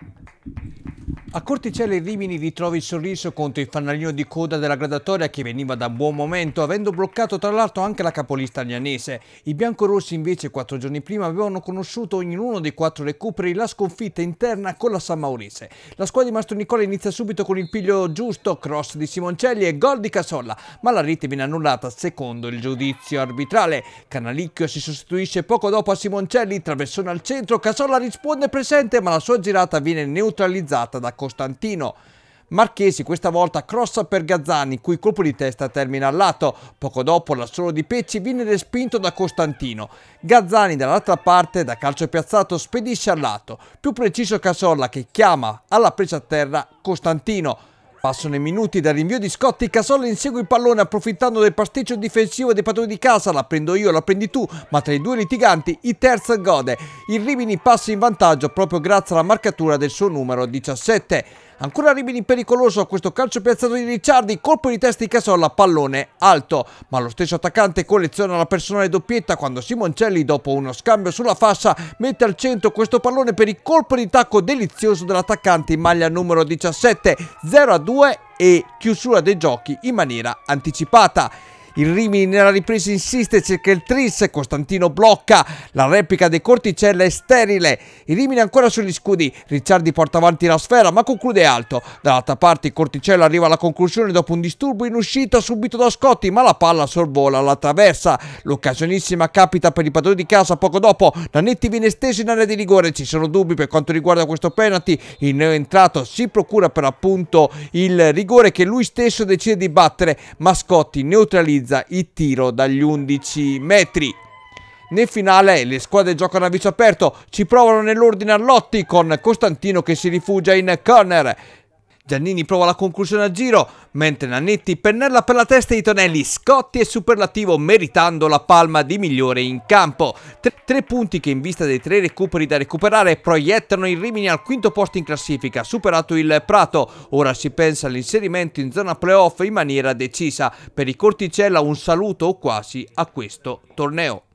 Thank you. A e Rimini ritrova il sorriso contro il fanalino di coda della gradatoria che veniva da buon momento, avendo bloccato tra l'altro anche la capolista lianese. I biancorossi invece quattro giorni prima avevano conosciuto in uno dei quattro recuperi la sconfitta interna con la San Maurise. La squadra di Mastro Nicola inizia subito con il piglio giusto, cross di Simoncelli e gol di Casolla, ma la rete viene annullata secondo il giudizio arbitrale. Canalicchio si sostituisce poco dopo a Simoncelli, traversone al centro, Casolla risponde presente ma la sua girata viene neutralizzata da Costanzo. Costantino. Marchesi questa volta cross per Gazzani, cui colpo di testa termina al lato. Poco dopo l'assolo di Pecci viene respinto da Costantino. Gazzani dall'altra parte, da calcio piazzato, spedisce al lato. Più preciso Casolla che chiama alla presa a terra Costantino. Passano i minuti dal rinvio di Scotti, Casolla insegue il pallone approfittando del pasticcio difensivo dei padroni di casa, la prendo io, la prendi tu, ma tra i due litiganti il terzo gode. Il Rimini passa in vantaggio proprio grazie alla marcatura del suo numero 17. Ancora Rimini pericoloso a questo calcio piazzato di Ricciardi, colpo di testa di Casola, pallone alto. Ma lo stesso attaccante colleziona la personale doppietta quando Simoncelli, dopo uno scambio sulla fascia, mette al centro questo pallone per il colpo di tacco delizioso dell'attaccante in maglia numero 17, 0 2 e chiusura dei giochi in maniera anticipata. Il Rimini nella ripresa insiste, cerca il tris, Costantino blocca, la replica dei Corticella è sterile. Il Rimini ancora sugli scudi, Ricciardi porta avanti la sfera ma conclude alto. Dall'altra parte il Corticella arriva alla conclusione dopo un disturbo in uscita subito da Scotti ma la palla sorvola la traversa. L'occasionissima capita per i padroni di casa poco dopo. Nanetti viene steso in area di rigore, ci sono dubbi per quanto riguarda questo penalty. Il neoentrato si procura per appunto il rigore che lui stesso decide di battere ma Scotti neutralizza realizza il tiro dagli 11 metri. Nel finale le squadre giocano a viso aperto, ci provano nell'ordine Arlotti con Costantino che si rifugia in corner. Giannini prova la conclusione a giro, mentre Nannetti pennella per la testa di Tonelli, Scotti è superlativo meritando la palma di migliore in campo. Tre, tre punti che in vista dei tre recuperi da recuperare proiettano il Rimini al quinto posto in classifica, superato il Prato. Ora si pensa all'inserimento in zona playoff in maniera decisa. Per i Corticella un saluto quasi a questo torneo.